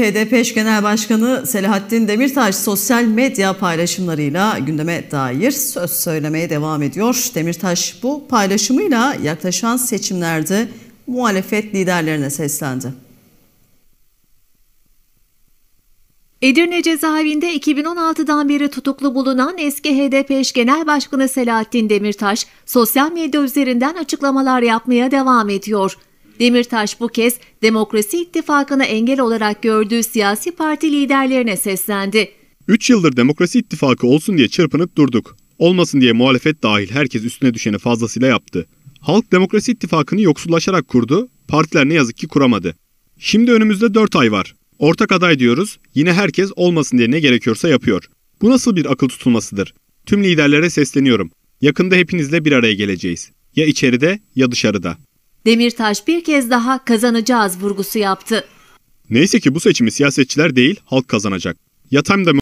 HDP e genel başkanı Selahattin Demirtaş sosyal medya paylaşımlarıyla gündeme dair söz söylemeye devam ediyor. Demirtaş bu paylaşımıyla yaklaşan seçimlerde muhalefet liderlerine seslendi. Edirne cezaevinde 2016'dan beri tutuklu bulunan eski HDP eş genel başkanı Selahattin Demirtaş sosyal medya üzerinden açıklamalar yapmaya devam ediyor. Demirtaş bu kez Demokrasi ittifakına engel olarak gördüğü siyasi parti liderlerine seslendi. 3 yıldır Demokrasi ittifakı olsun diye çırpınıp durduk. Olmasın diye muhalefet dahil herkes üstüne düşeni fazlasıyla yaptı. Halk Demokrasi ittifakını yoksullaşarak kurdu, partiler ne yazık ki kuramadı. Şimdi önümüzde 4 ay var. Ortak aday diyoruz, yine herkes olmasın diye ne gerekiyorsa yapıyor. Bu nasıl bir akıl tutulmasıdır? Tüm liderlere sesleniyorum. Yakında hepinizle bir araya geleceğiz. Ya içeride ya dışarıda. Demirtaş bir kez daha kazanacağız vurgusu yaptı. Neyse ki bu seçimi siyasetçiler değil halk kazanacak. Ya tam